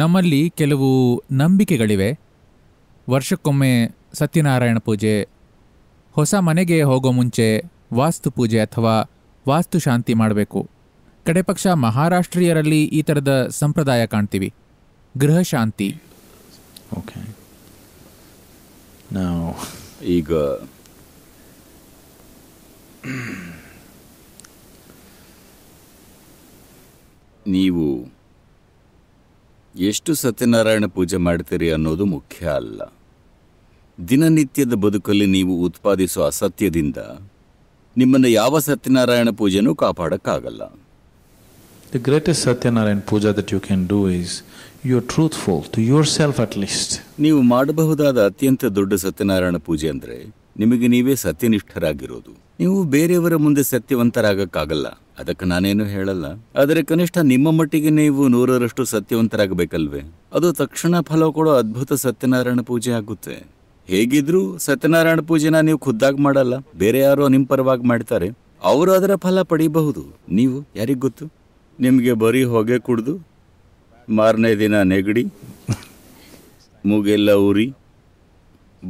ನಮ್ಮಲ್ಲಿ ಕೆಲವು ನಂಬಿಕೆಗಳಿವೆ ವರ್ಷಕ್ಕೊಮ್ಮೆ ಸತ್ಯನಾರಾಯಣ ಪೂಜೆ ಹೊಸ ಮನೆಗೆ ಹೋಗೋ ಮುಂಚೆ ವಾಸ್ತು ಪೂಜೆ ಅಥವಾ ವಾಸ್ತು ಶಾಂತಿ ಮಾಡಬೇಕು ಕಡೆಪಕ್ಷ ಮಹಾರಾಷ್ಟ್ರೀಯರಲ್ಲಿ ಈ ಥರದ ಸಂಪ್ರದಾಯ ಕಾಣ್ತೀವಿ ಗೃಹಶಾಂತಿ ಓಕೆ ನಾವು ಈಗ ನೀವು ಎಷ್ಟು ಸತ್ಯನಾರಾಯಣ ಪೂಜೆ ಮಾಡ್ತೀರಿ ಅನ್ನೋದು ಮುಖ್ಯ ಅಲ್ಲ ದಿನನಿತ್ಯದ ಬದುಕಲ್ಲಿ ನೀವು ಉತ್ಪಾದಿಸುವ ಅಸತ್ಯದಿಂದ ನಿಮ್ಮನ್ನು ಯಾವ ಸತ್ಯನಾರಾಯಣ ಪೂಜೆನೂ ಕಾಪಾಡೋಕ್ಕಾಗಲ್ಲ the greatest Satyanarayana puja that you can do is you are full to yourself at least ನೀವು ಮಾಡಬಹುದಾದ ಅತ್ಯಂತ ದೊಡ್ಡ ಸತ್ಯನಾರಾಯಣ ಪೂಜೆ ಅಂದರೆ ನಿಮಗೆ ನೀವೇ ಸತ್ಯನಿಷ್ಠರಾಗಿರೋದು ನೀವು ಬೇರೆಯವರ ಮುಂದೆ ಸತ್ಯವಂತರಾಗಕ್ಕಾಗಲ್ಲ ಅದಕ್ಕೆ ನಾನೇನು ಹೇಳಲ್ಲ ಆದರೆ ಕನಿಷ್ಠ ನಿಮ್ಮ ಮಟ್ಟಿಗೆ ನೀವು ನೂರರಷ್ಟು ಸತ್ಯವಂತರಾಗಬೇಕಲ್ವೇ ಅದು ತಕ್ಷಣ ಫಲ ಕೊಡೋ ಅದ್ಭುತ ಸತ್ಯನಾರಾಯಣ ಪೂಜೆ ಆಗುತ್ತೆ ಹೇಗಿದ್ರೂ ಸತ್ಯನಾರಾಯಣ ಪೂಜೆನ ನೀವು ಖುದ್ದಾಗಿ ಮಾಡಲ್ಲ ಬೇರೆ ಯಾರೋ ನಿಮ್ಮ ಪರವಾಗಿ ಮಾಡ್ತಾರೆ ಅವರು ಅದರ ಫಲ ಪಡೀಬಹುದು ನೀವು ಯಾರಿಗೆ ಗೊತ್ತು ನಿಮಗೆ ಬರೀ ಹೊಗೆ ಕುಡಿದು ಮಾರನೇ ದಿನ ನೆಗಡಿ ಮೂಗೆಲ್ಲ ಉರಿ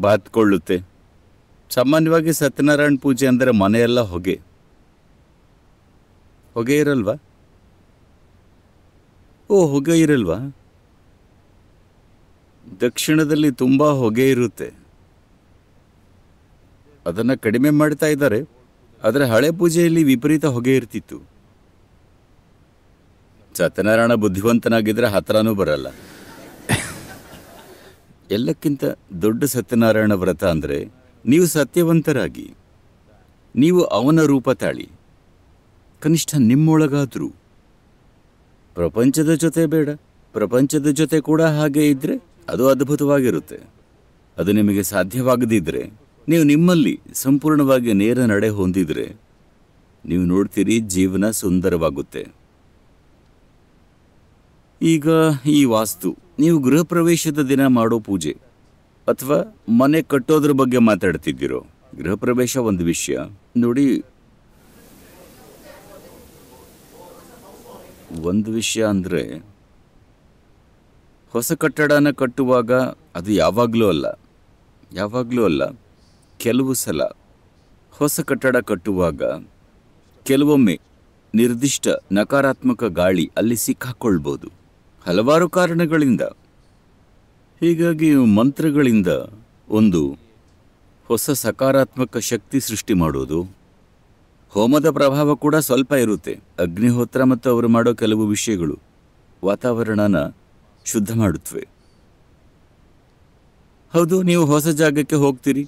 ಬಾತ್ಕೊಳ್ಳುತ್ತೆ ಸಾಮಾನ್ಯವಾಗಿ ಸತ್ಯನಾರಾಯಣ ಪೂಜೆ ಅಂದರೆ ಮನೆಯೆಲ್ಲ ಹೊಗೆ ಹೊಗೆ ಇರಲ್ವಾ ಓ ಹೊಗೆ ಇರಲ್ವಾ ದಕ್ಷಿಣದಲ್ಲಿ ತುಂಬ ಹೊಗೆ ಇರುತ್ತೆ ಅದನ್ನು ಕಡಿಮೆ ಮಾಡ್ತಾ ಇದ್ದಾರೆ ಆದರೆ ಹಳೆ ಪೂಜೆಯಲ್ಲಿ ವಿಪರೀತ ಹೊಗೆ ಇರ್ತಿತ್ತು ಸತ್ಯನಾರಾಯಣ ಬುದ್ಧಿವಂತನಾಗಿದ್ದರೆ ಹತ್ರನೂ ಬರಲ್ಲ ಎಲ್ಲಕ್ಕಿಂತ ದೊಡ್ಡ ಸತ್ಯನಾರಾಯಣ ವ್ರತ ಅಂದರೆ ನೀವು ಸತ್ಯವಂತರಾಗಿ ನೀವು ಅವನ ರೂಪ ತಾಳಿ ಕನಿಷ್ಠ ನಿಮ್ಮೊಳಗಾದರೂ ಪ್ರಪಂಚದ ಜೊತೆ ಬೇಡ ಪ್ರಪಂಚದ ಜೊತೆ ಕೂಡ ಹಾಗೆ ಇದ್ದರೆ ಅದು ಅದ್ಭುತವಾಗಿರುತ್ತೆ ಅದು ನಿಮಗೆ ಸಾಧ್ಯವಾಗದಿದ್ದರೆ ನೀವು ನಿಮ್ಮಲ್ಲಿ ಸಂಪೂರ್ಣವಾಗಿ ನೇರ ನಡೆ ಹೊಂದಿದರೆ ನೀವು ನೋಡ್ತೀರಿ ಜೀವನ ಸುಂದರವಾಗುತ್ತೆ ಈಗ ಈ ವಾಸ್ತು ನೀವು ಗೃಹ ಪ್ರವೇಶದ ದಿನ ಮಾಡೋ ಪೂಜೆ ಅಥವಾ ಮನೆ ಕಟ್ಟೋದ್ರ ಬಗ್ಗೆ ಮಾತಾಡ್ತಿದ್ದೀರೋ ಗೃಹ ಪ್ರವೇಶ ಒಂದು ವಿಷಯ ನೋಡಿ ಒಂದು ವಿಷಯ ಅಂದರೆ ಹೊಸ ಕಟ್ಟಡನ ಕಟ್ಟುವಾಗ ಅದು ಯಾವಾಗಲೂ ಅಲ್ಲ ಯಾವಾಗಲೂ ಅಲ್ಲ ಕೆಲವು ಸಲ ಹೊಸ ಕಟ್ಟಡ ಕಟ್ಟುವಾಗ ಕೆಲವೊಮ್ಮೆ ನಿರ್ದಿಷ್ಟ ನಕಾರಾತ್ಮಕ ಗಾಳಿ ಅಲ್ಲಿ ಸಿಕ್ಕಾಕೊಳ್ಬೋದು ಹಲವಾರು ಕಾರಣಗಳಿಂದ ಹೀಗಾಗಿ ಮಂತ್ರಗಳಿಂದ ಒಂದು ಹೊಸ ಸಕಾರಾತ್ಮಕ ಶಕ್ತಿ ಸೃಷ್ಟಿ ಮಾಡೋದು ಹೋಮದ ಪ್ರಭಾವ ಕೂಡ ಸ್ವಲ್ಪ ಇರುತ್ತೆ ಅಗ್ನಿಹೋತ್ರ ಮತ್ತು ಅವರು ಮಾಡೋ ಕೆಲವು ವಿಷಯಗಳು ವಾತಾವರಣನ ಶುದ್ಧ ಮಾಡುತ್ತವೆ ಹೌದು ನೀವು ಹೊಸ ಜಾಗಕ್ಕೆ ಹೋಗ್ತೀರಿ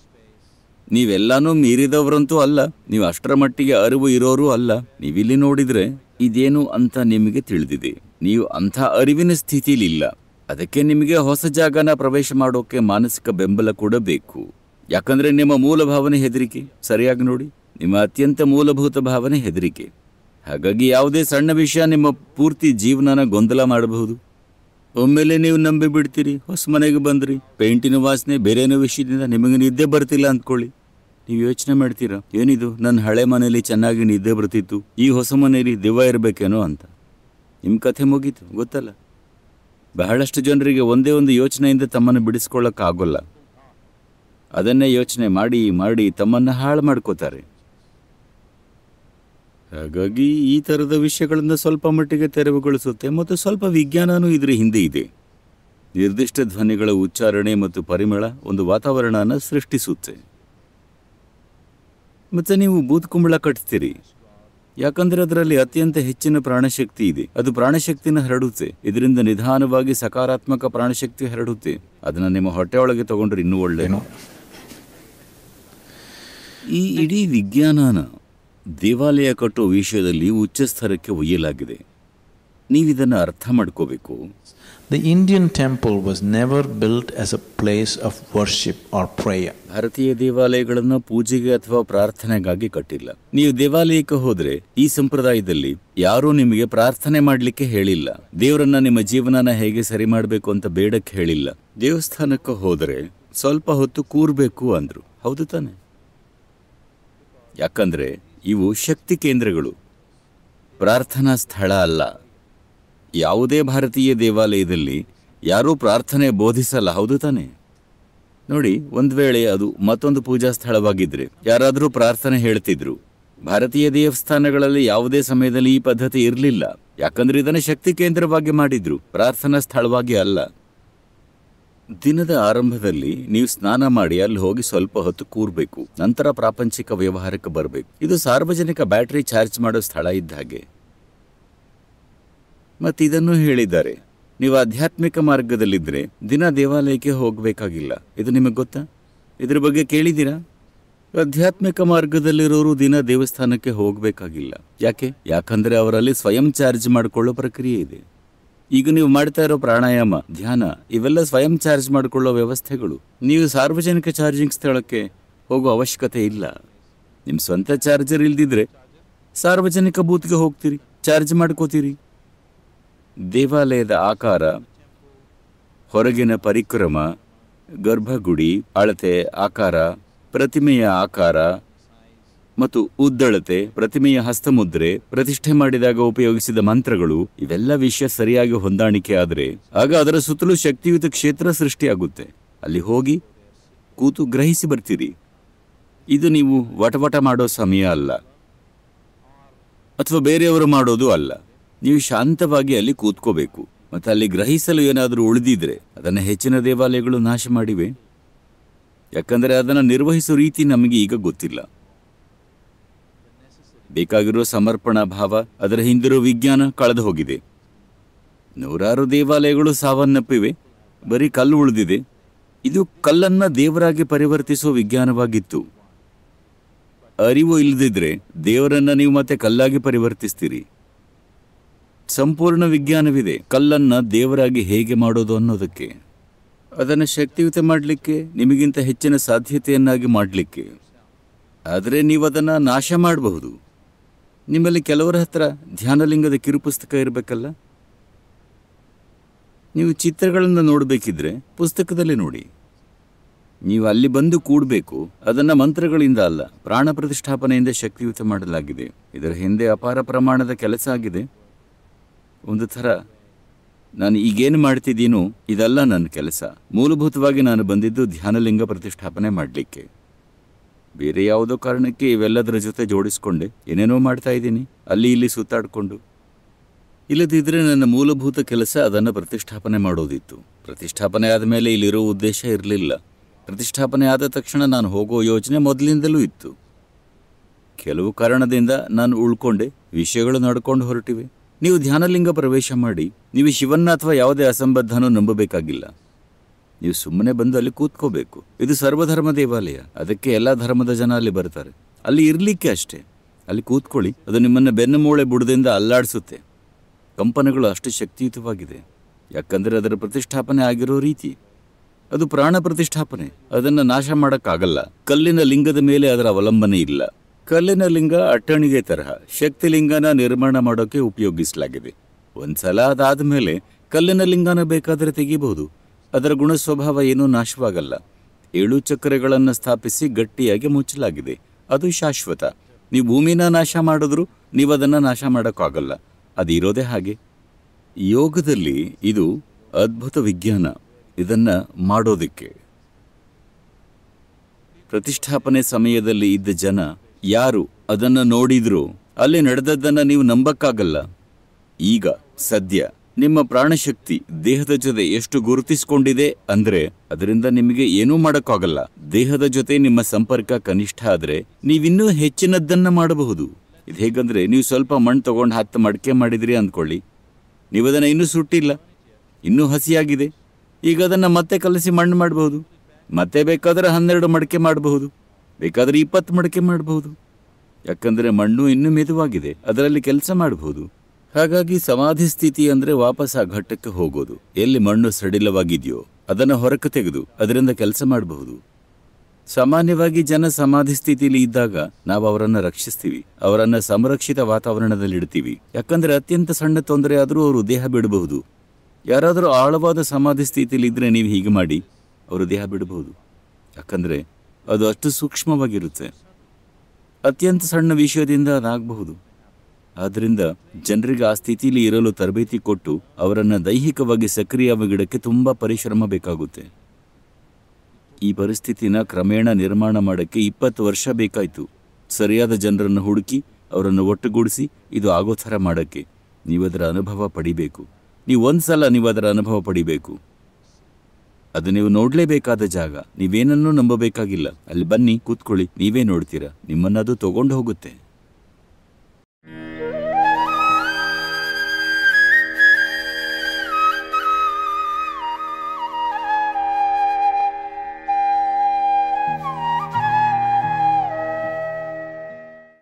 ನೀವೆಲ್ಲನೂ ಮೀರಿದವರಂತೂ ಅಲ್ಲ ನೀವು ಅಷ್ಟರ ಮಟ್ಟಿಗೆ ಅರಿವು ಇರೋರು ಅಲ್ಲ ನೀವಿಲ್ಲಿ ನೋಡಿದರೆ ಇದೇನು ಅಂತ ನಿಮಗೆ ತಿಳಿದಿದೆ ನೀವು ಅಂಥ ಅರಿವಿನ ಸ್ಥಿತಿಲಿಲ್ಲ ಅದಕ್ಕೆ ನಿಮಗೆ ಹೊಸ ಜಾಗನ ಪ್ರವೇಶ ಮಾಡೋಕೆ ಮಾನಸಿಕ ಬೆಂಬಲ ಕೂಡ ಬೇಕು ಯಾಕಂದ್ರೆ ನಿಮ್ಮ ಮೂಲ ಭಾವನೆ ಹೆದರಿಕೆ ಸರಿಯಾಗಿ ನೋಡಿ ನಿಮ್ಮ ಅತ್ಯಂತ ಮೂಲಭೂತ ಭಾವನೆ ಹೆದರಿಕೆ ಹಾಗಾಗಿ ಯಾವುದೇ ಸಣ್ಣ ವಿಷಯ ನಿಮ್ಮ ಪೂರ್ತಿ ಜೀವನನ ಗೊಂದಲ ಮಾಡಬಹುದು ಒಮ್ಮೆಲೆ ನೀವು ನಂಬಿ ಬಿಡ್ತೀರಿ ಹೊಸ ಮನೆಗೆ ಬಂದ್ರಿ ಪೇಂಟಿನ ವಾಸನೆ ಬೇರೇನೋ ವಿಷಯದಿಂದ ನಿಮಗೆ ನಿದ್ದೆ ಬರ್ತಿಲ್ಲ ಅಂದ್ಕೊಳ್ಳಿ ನೀವು ಯೋಚನೆ ಮಾಡ್ತೀರಾ ಏನಿದು ನನ್ನ ಹಳೆ ಮನೆಯಲ್ಲಿ ಚೆನ್ನಾಗಿ ನಿದ್ದೆ ಬರ್ತಿತ್ತು ಈ ಹೊಸ ಮನೆಯಲ್ಲಿ ದಿವ್ವ ಇರಬೇಕೇನೋ ಅಂತ ನಿಮ್ಮ ಕಥೆ ಮುಗೀತು ಗೊತ್ತಲ್ಲ ಬಹಳಷ್ಟು ಜನರಿಗೆ ಒಂದೇ ಒಂದು ಯೋಚನೆಯಿಂದ ತಮ್ಮನ್ನು ಬಿಡಿಸ್ಕೊಳ್ಳೋಕ್ಕಾಗಲ್ಲ ಅದನ್ನೇ ಯೋಚನೆ ಮಾಡಿ ಮಾಡಿ ತಮ್ಮನ್ನು ಹಾಳು ಮಾಡ್ಕೋತಾರೆ ಹಾಗಾಗಿ ಈ ಥರದ ವಿಷಯಗಳನ್ನು ಸ್ವಲ್ಪ ಮಟ್ಟಿಗೆ ತೆರವುಗೊಳಿಸುತ್ತೆ ಮತ್ತು ಸ್ವಲ್ಪ ವಿಜ್ಞಾನವೂ ಇದರ ಹಿಂದೆ ಇದೆ ನಿರ್ದಿಷ್ಟ ಧ್ವನಿಗಳ ಉಚ್ಚಾರಣೆ ಮತ್ತು ಪರಿಮಳ ಒಂದು ವಾತಾವರಣನ ಸೃಷ್ಟಿಸುತ್ತೆ ಮತ್ತು ನೀವು ಬೂತ್ ಕುಂಬಳ ಕಟ್ತೀರಿ ಯಾಕಂದ್ರೆ ಅದರಲ್ಲಿ ಅತ್ಯಂತ ಹೆಚ್ಚಿನ ಪ್ರಾಣಶಕ್ತಿ ಇದೆ ಅದು ಪ್ರಾಣಶಕ್ತಿನ ಹರಡುತ್ತೆ ಇದರಿಂದ ನಿಧಾನವಾಗಿ ಸಕಾರಾತ್ಮಕ ಪ್ರಾಣಶಕ್ತಿ ಹರಡುತ್ತೆ ಅದನ್ನ ನಿಮ್ಮ ಹೊಟ್ಟೆ ಒಳಗೆ ತಗೊಂಡ್ರೆ ಇನ್ನೂ ಒಳ್ಳೆಯನು ಈ ಇಡೀ ವಿಜ್ಞಾನನ ದೇವಾಲಯ ಕಟ್ಟುವ ವಿಷಯದಲ್ಲಿ ಉಚ್ಚ ಸ್ತರಕ್ಕೆ ಒಯ್ಯಲಾಗಿದೆ ನೀವಿದನ್ನು ಅರ್ಥ ಮಾಡ್ಕೋಬೇಕು The Indian temple was never built as a place of worship or prayer. ಭಾರತೀಯ ದೇವಾಲಯಗಳನ್ನು ಪೂಜೆಗೆ ಅಥವಾ ಪ್ರಾರ್ಥನೆಗಾಗಿ ಕಟ್ಟಿಲ್ಲ ನೀವು ದೇವಾಲಯಕ್ಕೆ ಹೋದ್ರೆ ಈ ಸಂಪ್ರದಾಯದಲ್ಲಿ ಯಾರೂ ನಿಮಗೆ ಪ್ರಾರ್ಥನೆ ಮಾಡಲಿಕ್ಕೆ ಹೇಳಿಲ್ಲ ದೇವರನ್ನ ನಿಮ್ಮ ಜೀವನನ ಹೇಗೆ ಸರಿ ಮಾಡಬೇಕು ಅಂತ ಬೇಡಕ್ಕೆ ಹೇಳಿಲ್ಲ ದೇವಸ್ಥಾನಕ್ಕೆ ಹೋದರೆ ಸ್ವಲ್ಪ ಹೊತ್ತು ಕೂರ್ಬೇಕು ಅಂದ್ರು ಹೌದು ತಾನೆ ಯಾಕಂದ್ರೆ ಇವು ಶಕ್ತಿ ಕೇಂದ್ರಗಳು ಪ್ರಾರ್ಥನಾ ಸ್ಥಳ ಅಲ್ಲ ಯಾವುದೇ ಭಾರತೀಯ ದೇವಾಲಯದಲ್ಲಿ ಯಾರೂ ಪ್ರಾರ್ಥನೆ ಬೋಧಿಸಲ್ಲ ಹೌದು ತಾನೆ ನೋಡಿ ಒಂದು ವೇಳೆ ಅದು ಮತ್ತೊಂದು ಪೂಜಾ ಸ್ಥಳವಾಗಿದ್ದರೆ ಯಾರಾದರೂ ಪ್ರಾರ್ಥನೆ ಹೇಳ್ತಿದ್ರು ಭಾರತೀಯ ದೇವಸ್ಥಾನಗಳಲ್ಲಿ ಯಾವುದೇ ಸಮಯದಲ್ಲಿ ಈ ಪದ್ಧತಿ ಇರಲಿಲ್ಲ ಯಾಕಂದ್ರೆ ಇದನ್ನು ಶಕ್ತಿ ಕೇಂದ್ರವಾಗಿ ಮಾಡಿದ್ರು ಪ್ರಾರ್ಥನಾ ಸ್ಥಳವಾಗಿ ಅಲ್ಲ ದಿನದ ಆರಂಭದಲ್ಲಿ ನೀವು ಸ್ನಾನ ಮಾಡಿ ಅಲ್ಲಿ ಹೋಗಿ ಸ್ವಲ್ಪ ಹೊತ್ತು ಕೂರಬೇಕು ನಂತರ ಪ್ರಾಪಂಚಿಕ ವ್ಯವಹಾರಕ್ಕೆ ಬರಬೇಕು ಇದು ಸಾರ್ವಜನಿಕ ಬ್ಯಾಟರಿ ಚಾರ್ಜ್ ಮಾಡೋ ಸ್ಥಳ ಇದ್ದ ಹಾಗೆ ಮತ್ತು ಇದನ್ನು ಹೇಳಿದ್ದಾರೆ ನೀವು ಆಧ್ಯಾತ್ಮಿಕ ಮಾರ್ಗದಲ್ಲಿದ್ದರೆ ದಿನ ದೇವಾಲಯಕ್ಕೆ ಹೋಗಬೇಕಾಗಿಲ್ಲ ಇದು ನಿಮಗೆ ಗೊತ್ತಾ ಇದ್ರ ಬಗ್ಗೆ ಕೇಳಿದ್ದೀರಾ ಆಧ್ಯಾತ್ಮಿಕ ಮಾರ್ಗದಲ್ಲಿರೋರು ದಿನ ದೇವಸ್ಥಾನಕ್ಕೆ ಹೋಗಬೇಕಾಗಿಲ್ಲ ಯಾಕೆ ಯಾಕಂದರೆ ಅವರಲ್ಲಿ ಸ್ವಯಂ ಚಾರ್ಜ್ ಮಾಡಿಕೊಳ್ಳೋ ಪ್ರಕ್ರಿಯೆ ಇದೆ ಈಗ ನೀವು ಮಾಡ್ತಾ ಇರೋ ಪ್ರಾಣಾಯಾಮ ಧ್ಯಾನ ಇವೆಲ್ಲ ಸ್ವಯಂ ಚಾರ್ಜ್ ಮಾಡಿಕೊಳ್ಳೋ ವ್ಯವಸ್ಥೆಗಳು ನೀವು ಸಾರ್ವಜನಿಕ ಚಾರ್ಜಿಂಗ್ ಸ್ಥಳಕ್ಕೆ ಹೋಗೋ ಅವಶ್ಯಕತೆ ಇಲ್ಲ ನಿಮ್ಮ ಸ್ವಂತ ಚಾರ್ಜರ್ ಇಲ್ದಿದ್ರೆ ಸಾರ್ವಜನಿಕ ಬೂತ್ಗೆ ಹೋಗ್ತೀರಿ ಚಾರ್ಜ್ ಮಾಡ್ಕೋತೀರಿ ದೇವಾಲಯದ ಆಕಾರ ಹೊರಗಿನ ಪರಿಕ್ರಮ ಗರ್ಭಗುಡಿ ಅಳತೆ ಆಕಾರ ಪ್ರತಿಮೆಯ ಆಕಾರ ಮತ್ತು ಉದ್ದಳತೆ ಪ್ರತಿಮೆಯ ಹಸ್ತಮುದ್ರೆ ಪ್ರತಿಷ್ಠೆ ಮಾಡಿದಾಗ ಉಪಯೋಗಿಸಿದ ಮಂತ್ರಗಳು ಇವೆಲ್ಲ ವಿಷಯ ಸರಿಯಾಗಿ ಹೊಂದಾಣಿಕೆ ಆದರೆ ಆಗ ಅದರ ಸುತ್ತಲೂ ಶಕ್ತಿಯುತ ಕ್ಷೇತ್ರ ಸೃಷ್ಟಿಯಾಗುತ್ತೆ ಅಲ್ಲಿ ಹೋಗಿ ಕೂತು ಗ್ರಹಿಸಿ ಬರ್ತೀರಿ ಇದು ನೀವು ವಟವಟ ಮಾಡೋ ಸಮಯ ಅಲ್ಲ ಅಥವಾ ಬೇರೆಯವರು ಮಾಡೋದು ಅಲ್ಲ ನೀವು ಶಾಂತವಾಗಿ ಅಲ್ಲಿ ಕೂತ್ಕೋಬೇಕು ಮತ್ತು ಅಲ್ಲಿ ಗ್ರಹಿಸಲು ಏನಾದರೂ ಉಳಿದಿದ್ರೆ ಅದನ್ನು ಹೆಚ್ಚಿನ ದೇವಾಲಯಗಳು ನಾಶ ಮಾಡಿವೆ ಯಾಕಂದರೆ ಅದನ್ನು ನಿರ್ವಹಿಸೋ ರೀತಿ ನಮಗೆ ಈಗ ಗೊತ್ತಿಲ್ಲ ಬೇಕಾಗಿರುವ ಸಮರ್ಪಣಾ ಭಾವ ಅದರ ಹಿಂದಿರೋ ವಿಜ್ಞಾನ ಕಳೆದು ಹೋಗಿದೆ ನೂರಾರು ದೇವಾಲಯಗಳು ಸಾವನ್ನಪ್ಪಿವೆ ಬರೀ ಕಲ್ಲು ಉಳಿದಿದೆ ಇದು ಕಲ್ಲನ್ನು ದೇವರಾಗಿ ಪರಿವರ್ತಿಸುವ ವಿಜ್ಞಾನವಾಗಿತ್ತು ಅರಿವು ಇಲ್ಲದಿದ್ರೆ ದೇವರನ್ನು ನೀವು ಮತ್ತೆ ಕಲ್ಲಾಗಿ ಪರಿವರ್ತಿಸ್ತೀರಿ ಸಂಪೂರ್ಣ ವಿಜ್ಞಾನವಿದೆ ಕಲ್ಲನ್ನ ದೇವರಾಗಿ ಹೇಗೆ ಮಾಡೋದು ಅನ್ನೋದಕ್ಕೆ ಅದನ್ನು ಶಕ್ತಿಯುತ ಮಾಡಲಿಕ್ಕೆ ನಿಮಗಿಂತ ಹೆಚ್ಚಿನ ಸಾಧ್ಯತೆಯನ್ನಾಗಿ ಮಾಡಲಿಕ್ಕೆ ಆದರೆ ನೀವು ಅದನ್ನು ನಾಶ ಮಾಡಬಹುದು ನಿಮ್ಮಲ್ಲಿ ಕೆಲವರ ಹತ್ರ ಧ್ಯಾನಲಿಂಗದ ಕಿರುಪುಸ್ತಕ ಇರಬೇಕಲ್ಲ ನೀವು ಚಿತ್ರಗಳನ್ನು ನೋಡಬೇಕಿದ್ರೆ ಪುಸ್ತಕದಲ್ಲಿ ನೋಡಿ ನೀವು ಅಲ್ಲಿ ಬಂದು ಕೂಡಬೇಕು ಅದನ್ನು ಮಂತ್ರಗಳಿಂದ ಅಲ್ಲ ಪ್ರಾಣ ಪ್ರತಿಷ್ಠಾಪನೆಯಿಂದ ಶಕ್ತಿಯುತ ಮಾಡಲಾಗಿದೆ ಇದರ ಹಿಂದೆ ಅಪಾರ ಪ್ರಮಾಣದ ಕೆಲಸ ಆಗಿದೆ ಒಂದು ಥರ ನಾನು ಈಗೇನು ಮಾಡ್ತಿದ್ದೀನೋ ಇದೆಲ್ಲ ನನ್ನ ಕೆಲಸ ಮೂಲಭೂತವಾಗಿ ನಾನು ಬಂದಿದ್ದು ಧ್ಯಾನಲಿಂಗ ಪ್ರತಿಷ್ಠಾಪನೆ ಮಾಡಲಿಕ್ಕೆ ಬೇರೆ ಯಾವುದೋ ಕಾರಣಕ್ಕೆ ಇವೆಲ್ಲದರ ಜೊತೆ ಜೋಡಿಸ್ಕೊಂಡೆ ಏನೇನೋ ಮಾಡ್ತಾ ಇದ್ದೀನಿ ಅಲ್ಲಿ ಇಲ್ಲಿ ಸುತ್ತಾಡಿಕೊಂಡು ಇಲ್ಲದಿದ್ದರೆ ನನ್ನ ಮೂಲಭೂತ ಕೆಲಸ ಅದನ್ನು ಪ್ರತಿಷ್ಠಾಪನೆ ಮಾಡೋದಿತ್ತು ಪ್ರತಿಷ್ಠಾಪನೆ ಆದ ಮೇಲೆ ಇಲ್ಲಿರೋ ಉದ್ದೇಶ ಇರಲಿಲ್ಲ ಪ್ರತಿಷ್ಠಾಪನೆ ಆದ ತಕ್ಷಣ ನಾನು ಹೋಗೋ ಯೋಚನೆ ಮೊದಲಿಂದಲೂ ಇತ್ತು ಕೆಲವು ಕಾರಣದಿಂದ ನಾನು ಉಳ್ಕೊಂಡೆ ವಿಷಯಗಳು ನಡ್ಕೊಂಡು ಹೊರಟಿವೆ ನೀವು ಧ್ಯಾನಲಿಂಗ ಪ್ರವೇಶ ಮಾಡಿ ನೀವು ಶಿವನ್ನ ಅಥವಾ ಯಾವುದೇ ಅಸಂಬದ್ಧನೂ ನಂಬಬೇಕಾಗಿಲ್ಲ ನೀವು ಸುಮ್ಮನೆ ಬಂದು ಅಲ್ಲಿ ಕೂತ್ಕೋಬೇಕು ಇದು ಸರ್ವಧರ್ಮ ದೇವಾಲಯ ಅದಕ್ಕೆ ಎಲ್ಲ ಧರ್ಮದ ಜನ ಅಲ್ಲಿ ಬರ್ತಾರೆ ಅಲ್ಲಿ ಇರಲಿಕ್ಕೆ ಅಷ್ಟೇ ಅಲ್ಲಿ ಕೂತ್ಕೊಳ್ಳಿ ಅದು ನಿಮ್ಮನ್ನು ಮೂಳೆ ಬುಡದಿಂದ ಅಲ್ಲಾಡಿಸುತ್ತೆ ಕಂಪನಗಳು ಅಷ್ಟು ಶಕ್ತಿಯುತವಾಗಿದೆ ಯಾಕಂದರೆ ಅದರ ಪ್ರತಿಷ್ಠಾಪನೆ ಆಗಿರೋ ರೀತಿ ಅದು ಪ್ರಾಣ ಪ್ರತಿಷ್ಠಾಪನೆ ಅದನ್ನು ನಾಶ ಮಾಡೋಕ್ಕಾಗಲ್ಲ ಕಲ್ಲಿನ ಲಿಂಗದ ಮೇಲೆ ಅದರ ಅವಲಂಬನೆ ಇಲ್ಲ ಕಲ್ಲಿನ ಲಿಂಗ ಅಟ್ಟಣಿಗೆ ತರಹ ಶಕ್ತಿಲಿಂಗನ ನಿರ್ಮಾಣ ಮಾಡೋಕ್ಕೆ ಉಪಯೋಗಿಸಲಾಗಿದೆ ಒಂದ್ಸಲ ಅದಾದ ಮೇಲೆ ಕಲ್ಲಿನ ಲಿಂಗನ ಬೇಕಾದರೆ ತೆಗಿಬಹುದು ಅದರ ಗುಣ ಸ್ವಭಾವ ಏನೂ ನಾಶವಾಗಲ್ಲ ಏಳು ಚಕ್ರಗಳನ್ನು ಸ್ಥಾಪಿಸಿ ಗಟ್ಟಿಯಾಗಿ ಮುಚ್ಚಲಾಗಿದೆ ಅದು ಶಾಶ್ವತ ನೀವು ಭೂಮಿನ ನಾಶ ಮಾಡಿದ್ರು ನೀವು ಅದನ್ನು ನಾಶ ಮಾಡೋಕ್ಕಾಗಲ್ಲ ಇರೋದೇ ಹಾಗೆ ಯೋಗದಲ್ಲಿ ಇದು ಅದ್ಭುತ ವಿಜ್ಞಾನ ಇದನ್ನು ಮಾಡೋದಕ್ಕೆ ಪ್ರತಿಷ್ಠಾಪನೆ ಸಮಯದಲ್ಲಿ ಇದ್ದ ಜನ ಯಾರು ಅದನ್ನು ನೋಡಿದ್ರು ಅಲ್ಲಿ ನಡೆದದ್ದನ್ನು ನೀವು ನಂಬಕ್ಕಾಗಲ್ಲ ಈಗ ಸದ್ಯ ನಿಮ್ಮ ಪ್ರಾಣಶಕ್ತಿ ದೇಹದ ಜೊತೆ ಎಷ್ಟು ಗುರುತಿಸಿಕೊಂಡಿದೆ ಅಂದ್ರೆ ಅದರಿಂದ ನಿಮಗೆ ಏನೂ ಮಾಡಕ್ಕಾಗಲ್ಲ ದೇಹದ ಜೊತೆ ನಿಮ್ಮ ಸಂಪರ್ಕ ಕನಿಷ್ಠ ಆದ್ರೆ ನೀವಿನ್ನೂ ಹೆಚ್ಚಿನದ್ದನ್ನ ಮಾಡಬಹುದು ಇದು ಹೇಗಂದ್ರೆ ನೀವು ಸ್ವಲ್ಪ ಮಣ್ಣು ತಗೊಂಡು ಹತ್ತು ಮಡಿಕೆ ಮಾಡಿದ್ರಿ ಅಂದ್ಕೊಳ್ಳಿ ನೀವು ಅದನ್ನು ಇನ್ನೂ ಸುಟ್ಟಿಲ್ಲ ಇನ್ನೂ ಹಸಿಯಾಗಿದೆ ಈಗ ಅದನ್ನು ಮತ್ತೆ ಕಲಸಿ ಮಣ್ಣು ಮಾಡಬಹುದು ಮತ್ತೆ ಬೇಕಾದ್ರೆ ಹನ್ನೆರಡು ಮಡಿಕೆ ಮಾಡಬಹುದು ಬೇಕಾದರೆ ಇಪ್ಪತ್ತು ಮಡಕೆ ಮಾಡಬಹುದು ಯಾಕಂದರೆ ಮಣ್ಣು ಇನ್ನೂ ಮೆದುವಾಗಿದೆ ಅದರಲ್ಲಿ ಕೆಲಸ ಮಾಡಬಹುದು ಹಾಗಾಗಿ ಸಮಾಧಿ ಸ್ಥಿತಿ ಅಂದರೆ ವಾಪಸ್ ಆ ಘಟ್ಟಕ್ಕೆ ಹೋಗೋದು ಎಲ್ಲಿ ಮಣ್ಣು ಸಡಿಲವಾಗಿದೆಯೋ ಅದನ್ನು ಹೊರಕ್ಕೆ ತೆಗೆದು ಅದರಿಂದ ಕೆಲಸ ಮಾಡಬಹುದು ಸಾಮಾನ್ಯವಾಗಿ ಜನ ಸಮಾಧಿ ಸ್ಥಿತಿಯಲ್ಲಿ ಇದ್ದಾಗ ನಾವು ಅವರನ್ನು ರಕ್ಷಿಸ್ತೀವಿ ಅವರನ್ನು ಸಂರಕ್ಷಿತ ವಾತಾವರಣದಲ್ಲಿ ಇಡ್ತೀವಿ ಯಾಕಂದರೆ ಅತ್ಯಂತ ಸಣ್ಣ ತೊಂದರೆ ಆದರೂ ಅವರು ದೇಹ ಬಿಡಬಹುದು ಯಾರಾದರೂ ಆಳವಾದ ಸಮಾಧಿ ಸ್ಥಿತಿಯಲ್ಲಿ ಇದ್ದರೆ ನೀವು ಹೀಗೆ ಮಾಡಿ ಅವರು ದೇಹ ಬಿಡಬಹುದು ಯಾಕಂದರೆ ಅದು ಅಷ್ಟು ಸೂಕ್ಷ್ಮವಾಗಿರುತ್ತೆ ಅತ್ಯಂತ ಸಣ್ಣ ವಿಷಯದಿಂದ ಅದಾಗಬಹುದು ಆದ್ದರಿಂದ ಜನರಿಗೆ ಆ ಸ್ಥಿತಿಯಲ್ಲಿ ಇರಲು ತರಬೇತಿ ಕೊಟ್ಟು ಅವರನ್ನು ದೈಹಿಕವಾಗಿ ಸಕ್ರಿಯವಾಗಿಡಕ್ಕೆ ತುಂಬ ಪರಿಶ್ರಮ ಬೇಕಾಗುತ್ತೆ ಈ ಪರಿಸ್ಥಿತಿನ ಕ್ರಮೇಣ ನಿರ್ಮಾಣ ಮಾಡೋಕ್ಕೆ ಇಪ್ಪತ್ತು ವರ್ಷ ಬೇಕಾಯಿತು ಸರಿಯಾದ ಜನರನ್ನು ಹುಡುಕಿ ಅವರನ್ನು ಒಟ್ಟುಗೂಡಿಸಿ ಇದು ಆಗೋ ಥರ ಮಾಡೋಕ್ಕೆ ನೀವು ಅದರ ಅನುಭವ ಪಡಿಬೇಕು ನೀವು ಒಂದು ಸಲ ನೀವು ಅದರ ಅನುಭವ ಪಡಿಬೇಕು ಅದು ನೀವು ನೋಡ್ಲೇಬೇಕಾದ ಜಾಗ ನೀವೇನನ್ನೂ ನಂಬಬೇಕಾಗಿಲ್ಲ ಅಲ್ಲಿ ಬನ್ನಿ ಕೂತ್ಕೊಳ್ಳಿ ನೀವೇ ನೋಡ್ತೀರಾ ನಿಮ್ಮನ್ನ ಅದು ತಗೊಂಡು ಹೋಗುತ್ತೆ